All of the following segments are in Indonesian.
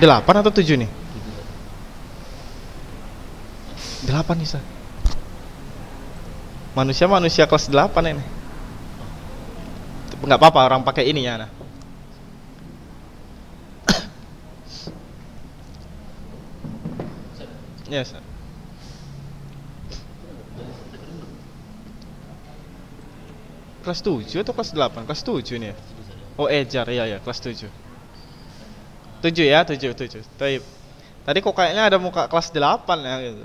8 atau 7 nih? 8 nih, Ustaz. Manusia manusia kelas 8 ini. Enggak apa-apa orang pakai ini ya, nah. Ya, yes, Kelas 7 atau kelas 8? Kelas 7 nih ya? Oh, ejar, ya ya, kelas 7 Tujuh ya, tujuh, tujuh. Taib. Tadi kok kayaknya ada muka kelas delapan ya gitu.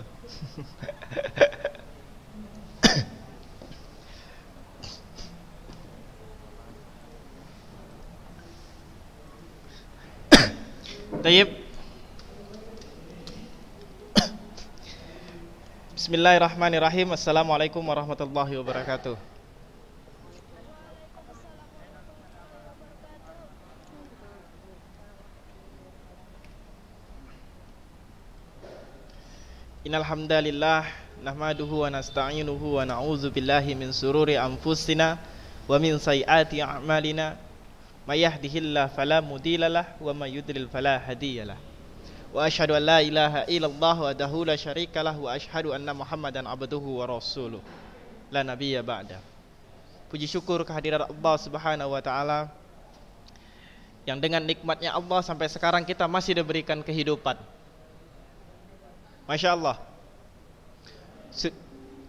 Taib. Bismillahirrahmanirrahim. Assalamualaikum warahmatullahi wabarakatuh. Innalhamdalillah Nahmaduhu wa nasta'inuhu wa na'udhu billahi min sururi anfusina Wa min sayi'ati a'malina Mayahdihillah falamudilalah Wa mayudril falahadiyalah Wa ashadu an la ilaha ilallah wa dahula syarikalah Wa ashadu anna muhammadan abduhu wa rasuluh La nabiya ba'da Puji syukur kehadiran Allah subhanahu wa ta'ala Yang dengan nikmatnya Allah sampai sekarang kita masih diberikan kehidupan Masya Allah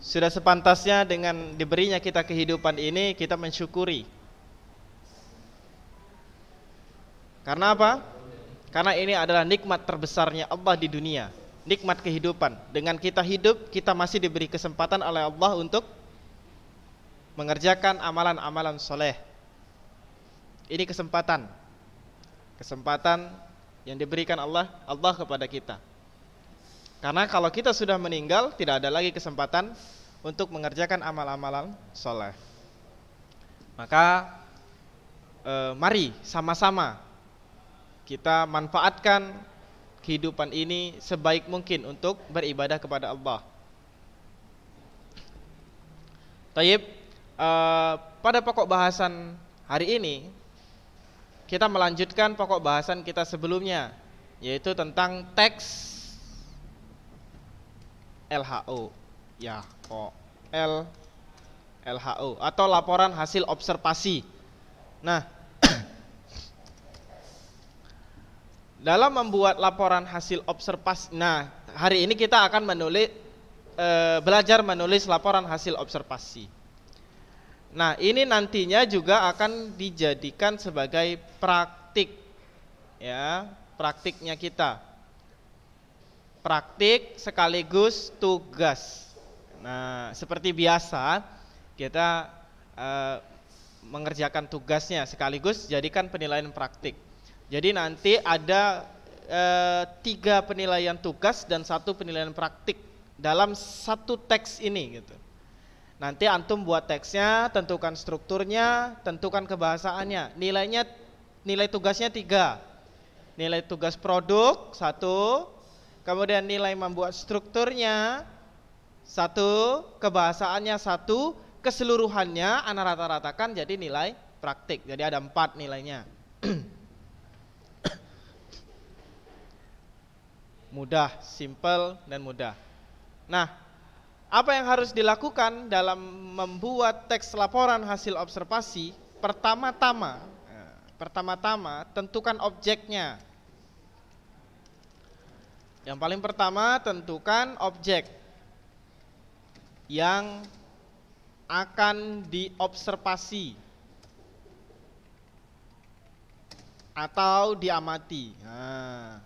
Sudah sepantasnya dengan diberinya kita kehidupan ini Kita mensyukuri Karena apa? Karena ini adalah nikmat terbesarnya Allah di dunia Nikmat kehidupan Dengan kita hidup kita masih diberi kesempatan oleh Allah untuk Mengerjakan amalan-amalan soleh Ini kesempatan Kesempatan yang diberikan Allah Allah kepada kita karena kalau kita sudah meninggal tidak ada lagi kesempatan untuk mengerjakan amal-amalan soleh. Maka eh, mari sama-sama kita manfaatkan kehidupan ini sebaik mungkin untuk beribadah kepada Allah. Taib, eh, pada pokok bahasan hari ini kita melanjutkan pokok bahasan kita sebelumnya yaitu tentang teks LHO ya kok L LHO atau laporan hasil observasi. Nah, dalam membuat laporan hasil observasi, nah hari ini kita akan menulis e, belajar menulis laporan hasil observasi. Nah, ini nantinya juga akan dijadikan sebagai praktik ya, praktiknya kita praktik sekaligus tugas. Nah, seperti biasa kita e, mengerjakan tugasnya sekaligus jadikan penilaian praktik. Jadi nanti ada e, tiga penilaian tugas dan satu penilaian praktik dalam satu teks ini gitu. Nanti antum buat teksnya, tentukan strukturnya, tentukan kebahasaannya. Nilainya nilai tugasnya tiga. Nilai tugas produk satu, kemudian nilai membuat strukturnya satu, kebahasaannya satu, keseluruhannya anak rata-ratakan jadi nilai praktik. Jadi ada empat nilainya. mudah, simple dan mudah. Nah, apa yang harus dilakukan dalam membuat teks laporan hasil observasi? Pertama-tama, nah, pertama-tama tentukan objeknya. Yang paling pertama tentukan objek yang akan diobservasi atau diamati. Nah.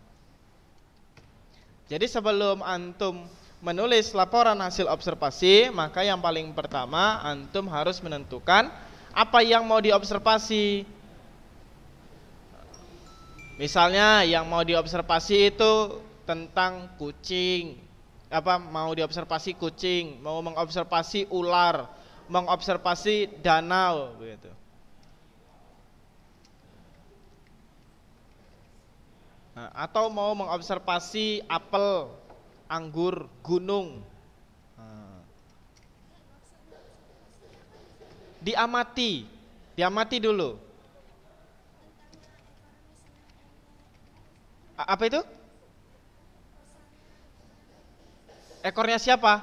Jadi sebelum antum menulis laporan hasil observasi, maka yang paling pertama antum harus menentukan apa yang mau diobservasi. Misalnya yang mau diobservasi itu tentang kucing apa mau diobservasi kucing, mau mengobservasi ular, mengobservasi danau begitu. Nah, atau mau mengobservasi apel, anggur, gunung. Nah. Diamati, diamati dulu. A apa itu? Ekornya siapa?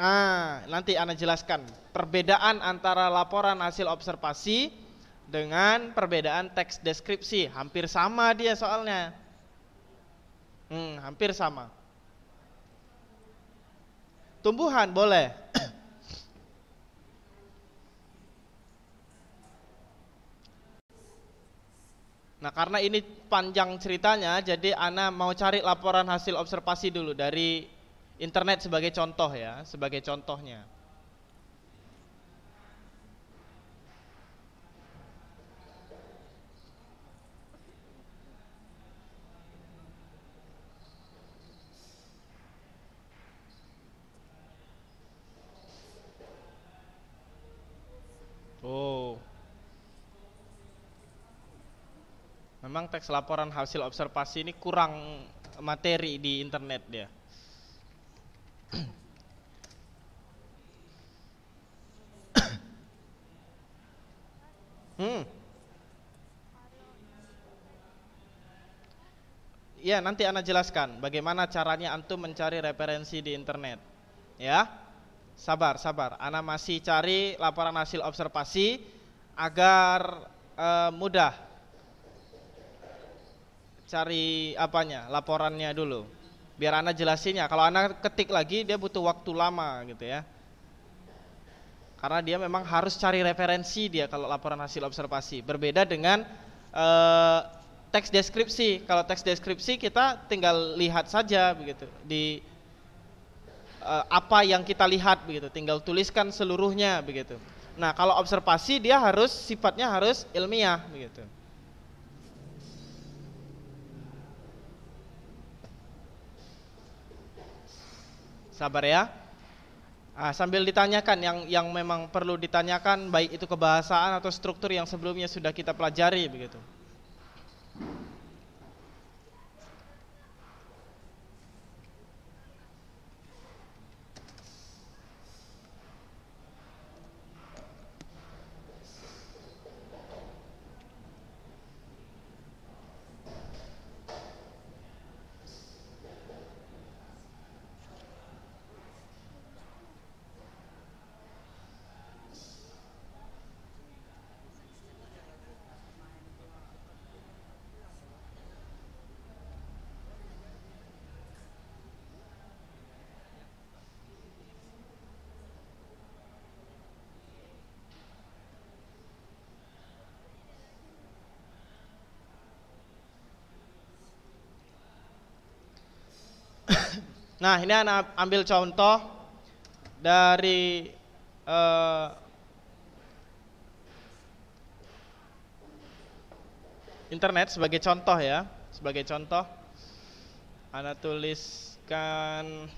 Nah, nanti Anda jelaskan perbedaan antara laporan hasil observasi dengan perbedaan teks deskripsi. Hampir sama dia soalnya. Hmm, hampir sama. Tumbuhan boleh. nah, karena ini panjang ceritanya, jadi Ana mau cari laporan hasil observasi dulu dari internet sebagai contoh ya, sebagai contohnya. Oh. memang teks laporan hasil observasi ini kurang materi di internet dia. hmm. Ya, nanti Ana jelaskan bagaimana caranya antum mencari referensi di internet. Ya. Sabar, sabar. Ana masih cari laporan hasil observasi agar eh, mudah cari apanya laporannya dulu biar anak jelasinnya kalau anak ketik lagi dia butuh waktu lama gitu ya karena dia memang harus cari referensi dia kalau laporan hasil observasi berbeda dengan eh, teks deskripsi kalau teks deskripsi kita tinggal lihat saja begitu di eh, apa yang kita lihat begitu tinggal tuliskan seluruhnya begitu nah kalau observasi dia harus sifatnya harus ilmiah begitu sabar ya. Nah, sambil ditanyakan yang yang memang perlu ditanyakan baik itu kebahasaan atau struktur yang sebelumnya sudah kita pelajari begitu. Nah, ini anak ambil contoh dari uh, internet sebagai contoh ya, sebagai contoh. Anda tuliskan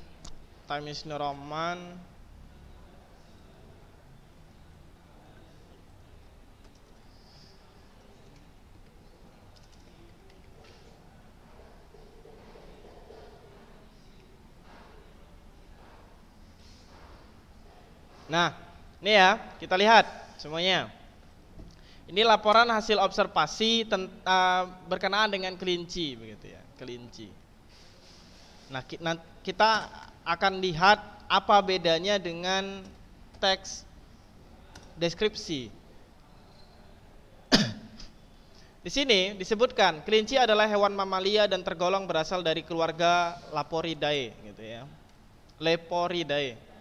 Times New Roman Nah, ini ya, kita lihat semuanya. Ini laporan hasil observasi uh, berkenaan dengan kelinci begitu ya, kelinci. Nah, kita akan lihat apa bedanya dengan teks deskripsi. Di sini disebutkan kelinci adalah hewan mamalia dan tergolong berasal dari keluarga Laporidae gitu ya. Leporidae.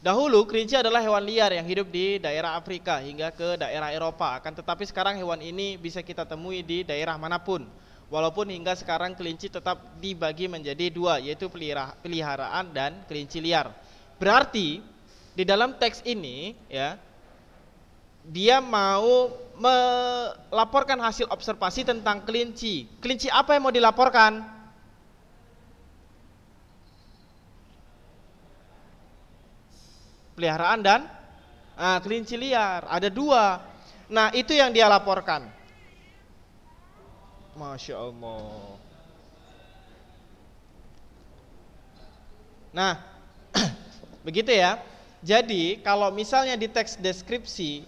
Dahulu kelinci adalah hewan liar yang hidup di daerah Afrika hingga ke daerah Eropa. Akan tetapi sekarang hewan ini bisa kita temui di daerah manapun. Walaupun hingga sekarang kelinci tetap dibagi menjadi dua, yaitu peliharaan dan kelinci liar. Berarti di dalam teks ini, ya, dia mau melaporkan hasil observasi tentang kelinci. Kelinci apa yang mau dilaporkan? peliharaan dan ah, kelinci liar. Ada dua. Nah itu yang dia laporkan. Masya Allah. Nah, begitu ya. Jadi kalau misalnya di teks deskripsi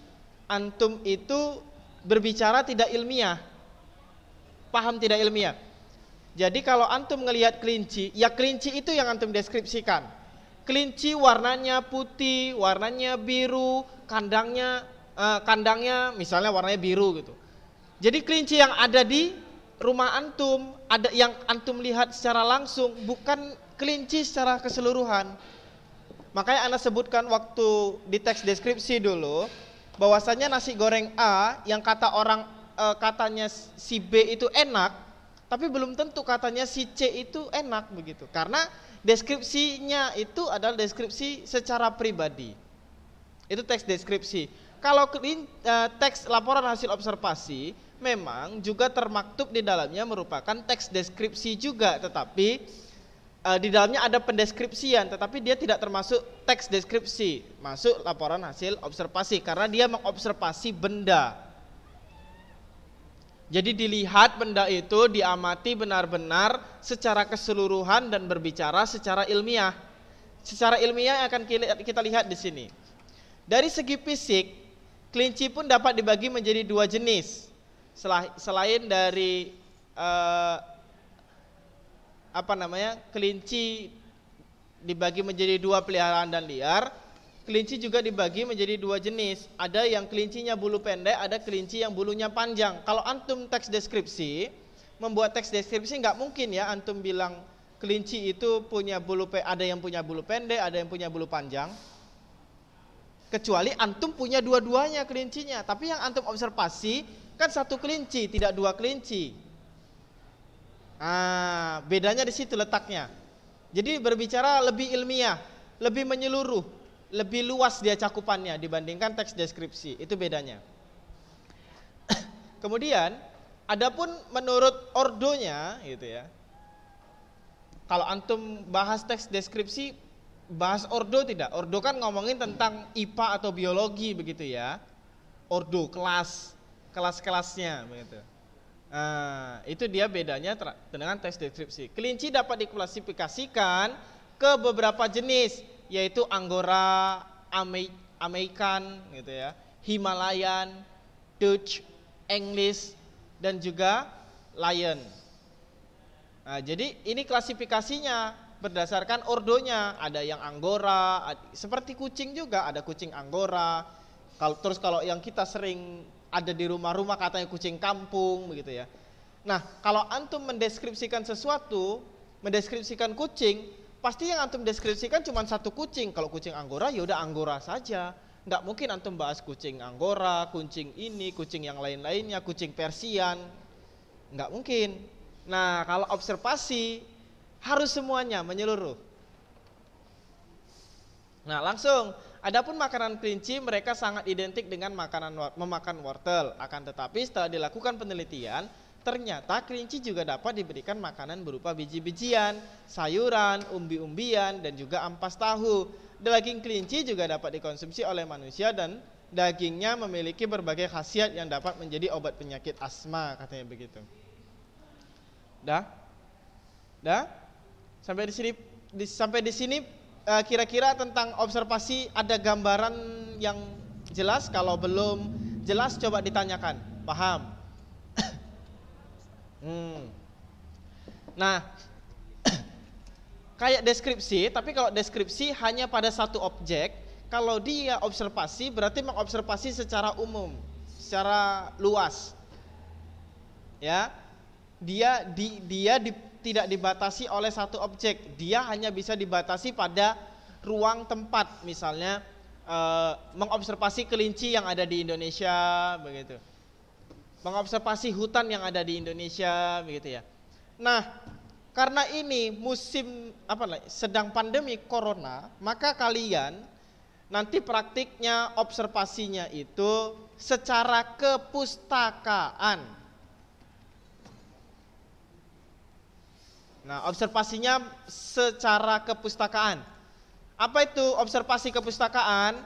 antum itu berbicara tidak ilmiah, paham tidak ilmiah. Jadi kalau antum ngelihat kelinci, ya kelinci itu yang antum deskripsikan kelinci warnanya putih, warnanya biru, kandangnya eh, kandangnya misalnya warnanya biru gitu. Jadi kelinci yang ada di rumah antum, ada yang antum lihat secara langsung bukan kelinci secara keseluruhan. Makanya Anda sebutkan waktu di teks deskripsi dulu bahwasanya nasi goreng A yang kata orang eh, katanya si B itu enak tapi belum tentu katanya si C itu enak begitu karena deskripsinya itu adalah deskripsi secara pribadi itu teks deskripsi kalau eh, teks laporan hasil observasi memang juga termaktub di dalamnya merupakan teks deskripsi juga tetapi eh, di dalamnya ada pendeskripsian tetapi dia tidak termasuk teks deskripsi masuk laporan hasil observasi karena dia mengobservasi benda jadi dilihat benda itu diamati benar-benar secara keseluruhan dan berbicara secara ilmiah. Secara ilmiah akan kita lihat di sini. Dari segi fisik, kelinci pun dapat dibagi menjadi dua jenis. Selain dari eh, apa namanya kelinci dibagi menjadi dua peliharaan dan liar, Kelinci juga dibagi menjadi dua jenis. Ada yang kelincinya bulu pendek, ada kelinci yang bulunya panjang. Kalau antum teks deskripsi, membuat teks deskripsi nggak mungkin ya antum bilang kelinci itu punya bulu pe ada yang punya bulu pendek, ada yang punya bulu panjang. Kecuali antum punya dua-duanya kelincinya. Tapi yang antum observasi kan satu kelinci, tidak dua kelinci. Ah, bedanya di situ letaknya. Jadi berbicara lebih ilmiah, lebih menyeluruh lebih luas dia cakupannya dibandingkan teks deskripsi. Itu bedanya. Kemudian, adapun menurut ordonya gitu ya. Kalau antum bahas teks deskripsi, bahas ordo tidak? Ordo kan ngomongin tentang IPA atau biologi begitu ya. Ordo kelas, kelas-kelasnya begitu. Nah, itu dia bedanya dengan teks deskripsi. Kelinci dapat diklasifikasikan ke beberapa jenis yaitu Anggora, Ame American gitu ya, Himalayan, Dutch, English dan juga Lion. Nah, jadi ini klasifikasinya berdasarkan ordonya. Ada yang Anggora, seperti kucing juga ada kucing Anggora. Kalau terus kalau yang kita sering ada di rumah-rumah katanya kucing kampung begitu ya. Nah, kalau antum mendeskripsikan sesuatu, mendeskripsikan kucing, pasti yang antum deskripsikan cuma satu kucing. Kalau kucing anggora, ya udah anggora saja. Nggak mungkin antum bahas kucing anggora, kucing ini, kucing yang lain-lainnya, kucing persian. Nggak mungkin. Nah, kalau observasi harus semuanya menyeluruh. Nah, langsung Adapun makanan kelinci mereka sangat identik dengan makanan memakan wortel. Akan tetapi setelah dilakukan penelitian, Ternyata kelinci juga dapat diberikan makanan berupa biji-bijian, sayuran, umbi-umbian, dan juga ampas tahu. Daging kelinci juga dapat dikonsumsi oleh manusia dan dagingnya memiliki berbagai khasiat yang dapat menjadi obat penyakit asma, katanya begitu. Dah? Dah? Sampai di sini di, sampai di sini eh, kira-kira tentang observasi ada gambaran yang jelas kalau belum jelas coba ditanyakan. Paham? Hmm. Nah, kayak deskripsi, tapi kalau deskripsi hanya pada satu objek, kalau dia observasi berarti mengobservasi secara umum, secara luas. Ya. Dia di dia di, tidak dibatasi oleh satu objek, dia hanya bisa dibatasi pada ruang tempat, misalnya e, mengobservasi kelinci yang ada di Indonesia begitu mengobservasi hutan yang ada di Indonesia begitu ya. Nah, karena ini musim apa sedang pandemi corona, maka kalian nanti praktiknya observasinya itu secara kepustakaan. Nah, observasinya secara kepustakaan. Apa itu observasi kepustakaan?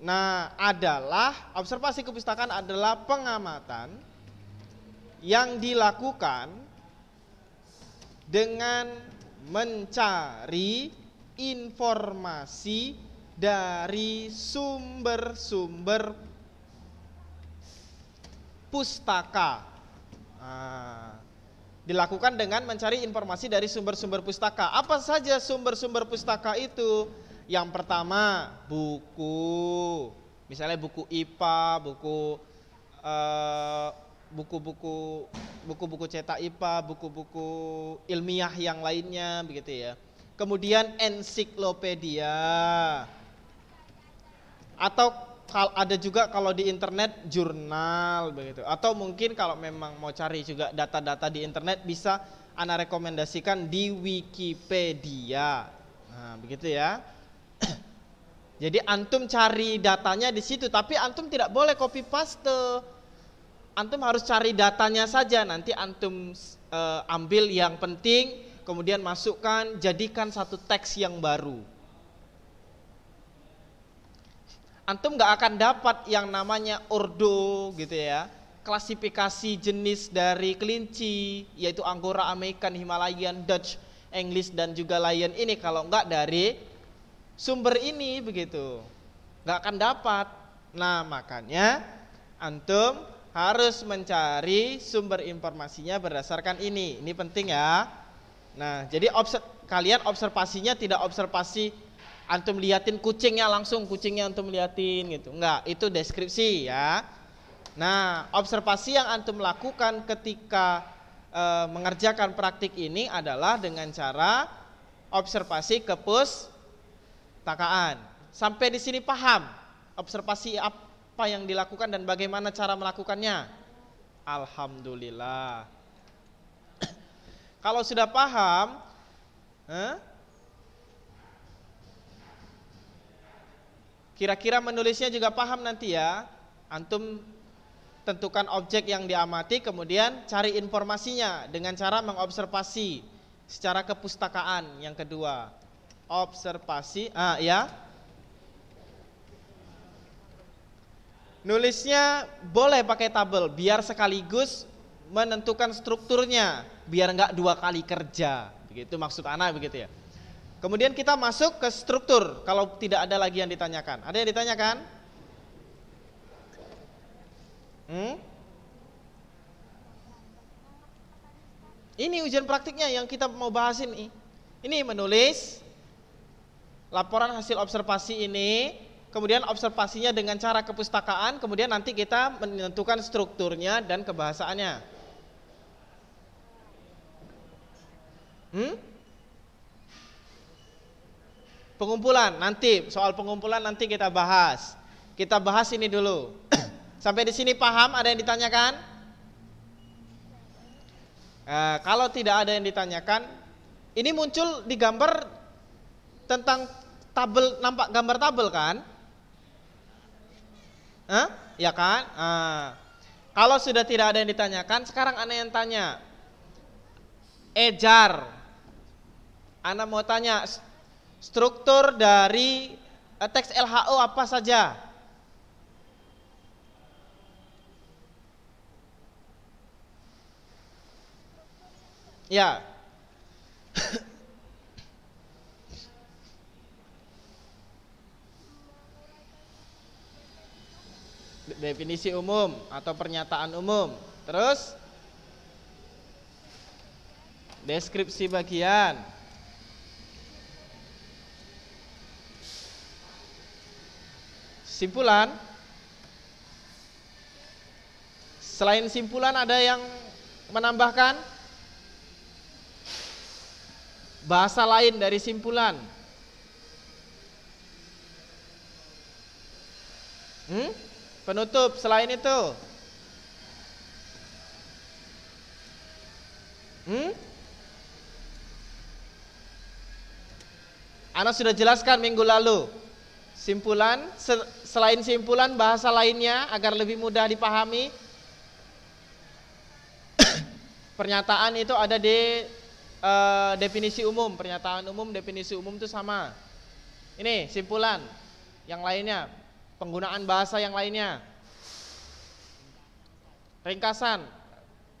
Nah, adalah observasi kepustakaan adalah pengamatan yang dilakukan dengan mencari informasi dari sumber-sumber pustaka. Nah, dilakukan dengan mencari informasi dari sumber-sumber pustaka. Apa saja sumber-sumber pustaka itu? Yang pertama buku, misalnya buku IPA, buku eh, buku-buku uh, buku-buku cetak IPA, buku-buku ilmiah yang lainnya begitu ya. Kemudian ensiklopedia. Atau ada juga kalau di internet jurnal begitu. Atau mungkin kalau memang mau cari juga data-data di internet bisa Anda rekomendasikan di Wikipedia. Nah, begitu ya. Jadi antum cari datanya di situ, tapi antum tidak boleh copy paste. Antum harus cari datanya saja. Nanti antum e, ambil yang penting, kemudian masukkan, jadikan satu teks yang baru. Antum nggak akan dapat yang namanya ordo gitu ya, klasifikasi jenis dari kelinci, yaitu Angora, American, Himalayan, Dutch, English dan juga Lion ini kalau nggak dari sumber ini begitu. Nggak akan dapat. Nah, makanya antum harus mencari sumber informasinya berdasarkan ini. Ini penting ya. Nah, jadi obser kalian observasinya tidak observasi antum liatin kucingnya langsung kucingnya antum liatin gitu. Enggak, itu deskripsi ya. Nah, observasi yang antum lakukan ketika e, mengerjakan praktik ini adalah dengan cara observasi ke pus perpustakaan. Sampai di sini paham observasi apa yang dilakukan dan bagaimana cara melakukannya. Alhamdulillah. Kalau sudah paham, eh, kira-kira menulisnya juga paham nanti ya. Antum tentukan objek yang diamati, kemudian cari informasinya dengan cara mengobservasi secara kepustakaan yang kedua observasi ah ya nulisnya boleh pakai tabel biar sekaligus menentukan strukturnya biar nggak dua kali kerja begitu maksud anak begitu ya kemudian kita masuk ke struktur kalau tidak ada lagi yang ditanyakan ada yang ditanyakan hmm? ini ujian praktiknya yang kita mau bahas ini ini menulis laporan hasil observasi ini, kemudian observasinya dengan cara kepustakaan, kemudian nanti kita menentukan strukturnya dan kebahasaannya. Hmm? Pengumpulan nanti soal pengumpulan nanti kita bahas. Kita bahas ini dulu. Sampai di sini paham ada yang ditanyakan? Eh, kalau tidak ada yang ditanyakan, ini muncul di gambar tentang tabel nampak gambar tabel kan? Hah? Ya kan? Nah, Kalau sudah tidak ada yang ditanyakan, sekarang anak yang tanya. Ejar. Anak mau tanya struktur dari eh, teks LHO apa saja? Ya. definisi umum atau pernyataan umum. Terus deskripsi bagian. Simpulan. Selain simpulan ada yang menambahkan bahasa lain dari simpulan. Hmm? Penutup selain itu. Hmm? Anak sudah jelaskan minggu lalu. Simpulan selain simpulan bahasa lainnya agar lebih mudah dipahami pernyataan itu ada di uh, definisi umum. Pernyataan umum, definisi umum itu sama. Ini simpulan. Yang lainnya penggunaan bahasa yang lainnya. Ringkasan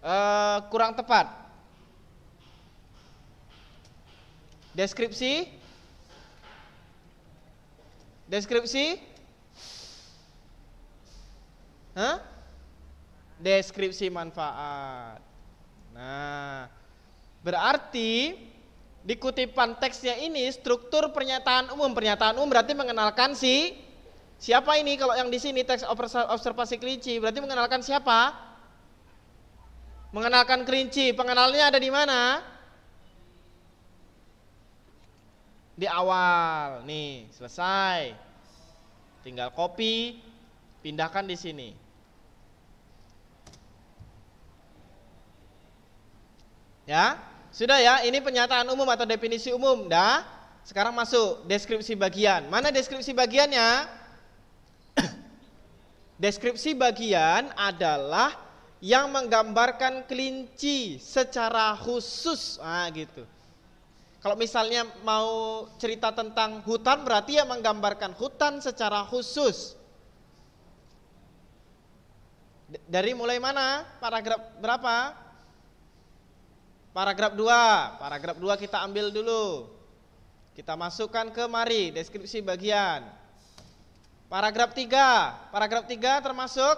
uh, kurang tepat. Deskripsi Deskripsi Hah? Deskripsi manfaat Nah Berarti di kutipan teksnya ini struktur pernyataan umum Pernyataan umum berarti mengenalkan si Siapa ini? Kalau yang di sini teks observasi kelinci, berarti mengenalkan siapa? Mengenalkan kelinci. Pengenalnya ada di mana? Di awal. Nih, selesai. Tinggal copy, pindahkan di sini. Ya, sudah ya, ini pernyataan umum atau definisi umum. Dah, sekarang masuk deskripsi bagian. Mana deskripsi bagiannya? Deskripsi bagian adalah yang menggambarkan kelinci secara khusus. Ah gitu. Kalau misalnya mau cerita tentang hutan berarti ya menggambarkan hutan secara khusus. Dari mulai mana? Paragraf berapa? Paragraf 2. Paragraf 2 kita ambil dulu. Kita masukkan ke mari deskripsi bagian. Paragraf 3. Paragraf 3 termasuk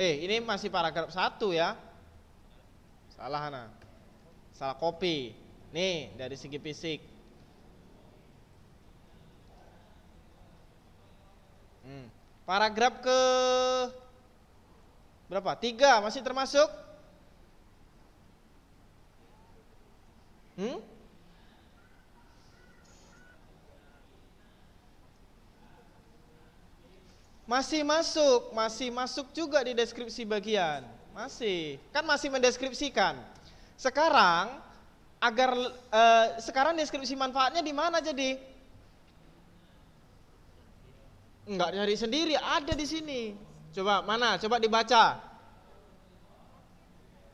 Eh, ini masih paragraf 1 ya. Salah Ana. Salah copy. Nih, dari segi fisik. Hmm. Paragraf ke berapa? 3 masih termasuk? Hmm? Masih masuk, masih masuk juga di deskripsi bagian. Masih, kan masih mendeskripsikan. Sekarang agar eh, sekarang deskripsi manfaatnya di mana jadi? Enggak nyari sendiri, ada di sini. Coba mana? Coba dibaca.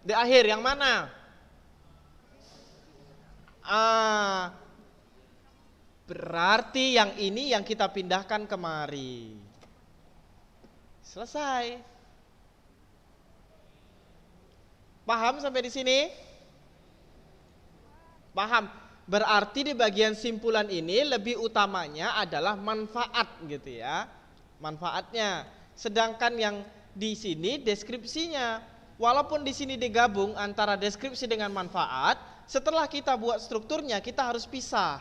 Di akhir yang mana? Ah, berarti yang ini yang kita pindahkan kemari. Selesai. Paham sampai di sini? Paham. Berarti di bagian simpulan ini lebih utamanya adalah manfaat gitu ya. Manfaatnya. Sedangkan yang di sini deskripsinya. Walaupun di sini digabung antara deskripsi dengan manfaat, setelah kita buat strukturnya kita harus pisah.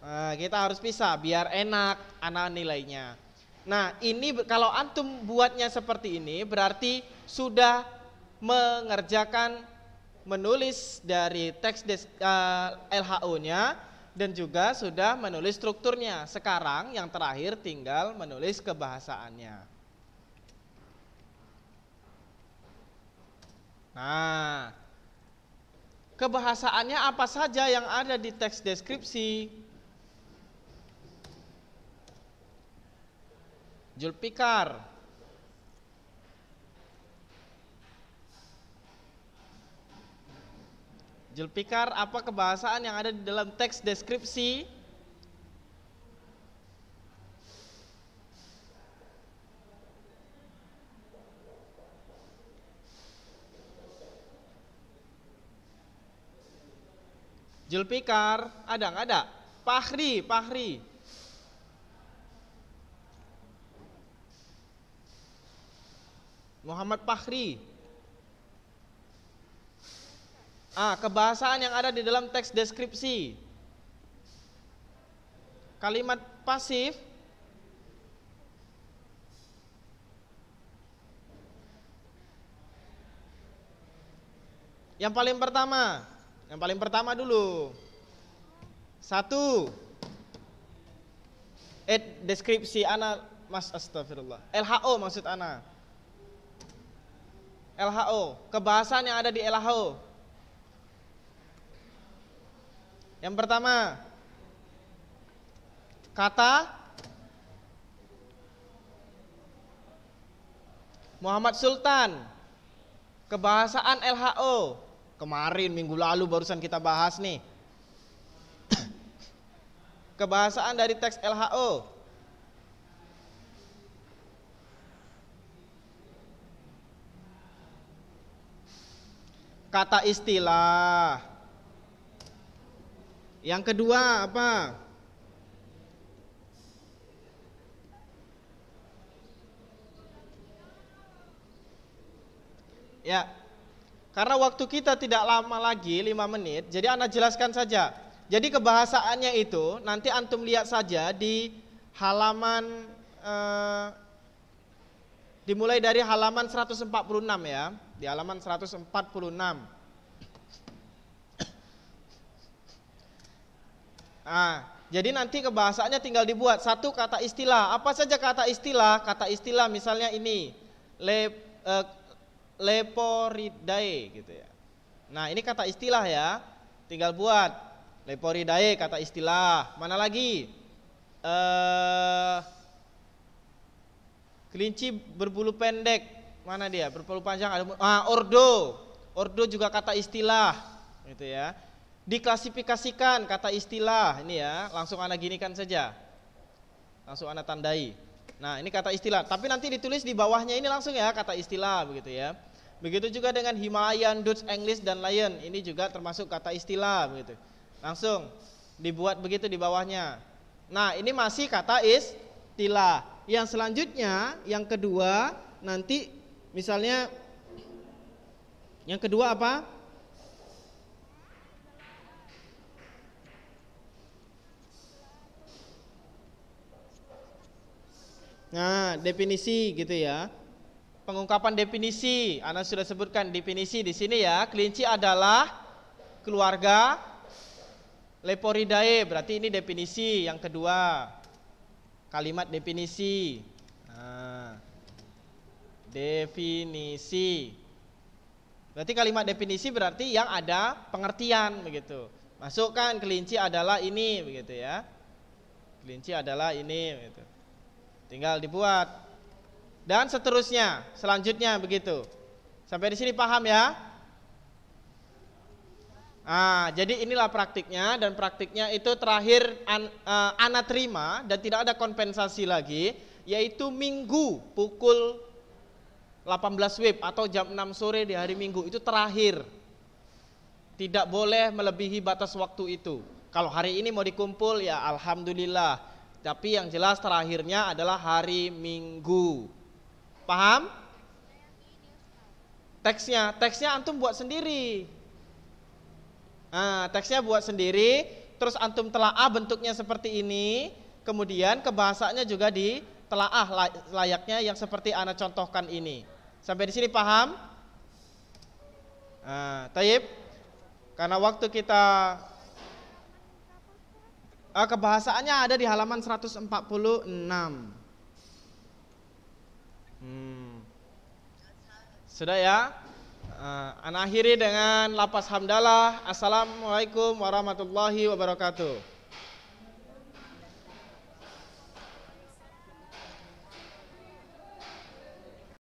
Nah, kita harus pisah biar enak anak nilainya. Nah, ini kalau antum buatnya seperti ini berarti sudah mengerjakan menulis dari teks eh, lho nya dan juga sudah menulis strukturnya. Sekarang yang terakhir tinggal menulis kebahasaannya. Nah, kebahasaannya apa saja yang ada di teks deskripsi? Julpikar Julpikar apa kebahasaan yang ada di dalam teks deskripsi Julpikar ada nggak ada Pahri Pahri Muhammad Fahri. Ah, kebahasaan yang ada di dalam teks deskripsi. Kalimat pasif Yang paling pertama, yang paling pertama dulu. Satu, eh, deskripsi anak Mas Astagfirullah. LHO maksud anak. LHO, kebahasaan yang ada di LHO. Yang pertama, kata Muhammad Sultan, kebahasaan LHO. Kemarin minggu lalu barusan kita bahas nih. Kebahasaan dari teks LHO. kata istilah. Yang kedua apa? Ya. Karena waktu kita tidak lama lagi lima menit, jadi Anda jelaskan saja. Jadi kebahasaannya itu nanti antum lihat saja di halaman eh, dimulai dari halaman 146 ya di halaman 146. Nah, jadi nanti kebahasaannya tinggal dibuat satu kata istilah. Apa saja kata istilah? Kata istilah misalnya ini le, eh, leporidae gitu ya. Nah ini kata istilah ya. Tinggal buat leporidae kata istilah. Mana lagi? Eh, kelinci berbulu pendek mana dia berpelu panjang ada ah, ordo ordo juga kata istilah gitu ya diklasifikasikan kata istilah ini ya langsung anda kan saja langsung anda tandai nah ini kata istilah tapi nanti ditulis di bawahnya ini langsung ya kata istilah begitu ya begitu juga dengan Himalayan Dutch English dan lain. ini juga termasuk kata istilah begitu langsung dibuat begitu di bawahnya nah ini masih kata istilah yang selanjutnya yang kedua nanti Misalnya yang kedua apa? Nah, definisi gitu ya. Pengungkapan definisi, Anda sudah sebutkan definisi di sini ya. Kelinci adalah keluarga Leporidae, berarti ini definisi yang kedua. Kalimat definisi definisi. Berarti kalimat definisi berarti yang ada pengertian begitu. Masukkan kelinci adalah ini begitu ya. Kelinci adalah ini begitu. Tinggal dibuat dan seterusnya, selanjutnya begitu. Sampai di sini paham ya? Ah, jadi inilah praktiknya dan praktiknya itu terakhir an, uh, ana terima dan tidak ada kompensasi lagi yaitu minggu pukul 18 WIB atau jam 6 sore di hari Minggu itu terakhir. Tidak boleh melebihi batas waktu itu. Kalau hari ini mau dikumpul ya alhamdulillah. Tapi yang jelas terakhirnya adalah hari Minggu. Paham? Teksnya, teksnya antum buat sendiri. Nah, teksnya buat sendiri, terus antum telah a bentuknya seperti ini, kemudian kebahasanya juga di telaah layaknya yang seperti anak contohkan ini. Sampai di sini paham? Nah, taib. Karena waktu kita uh, kebahasaannya ada di halaman 146. Hmm. Sudah ya? Uh, ah, anak akhiri dengan lapas hamdalah. Assalamualaikum warahmatullahi wabarakatuh.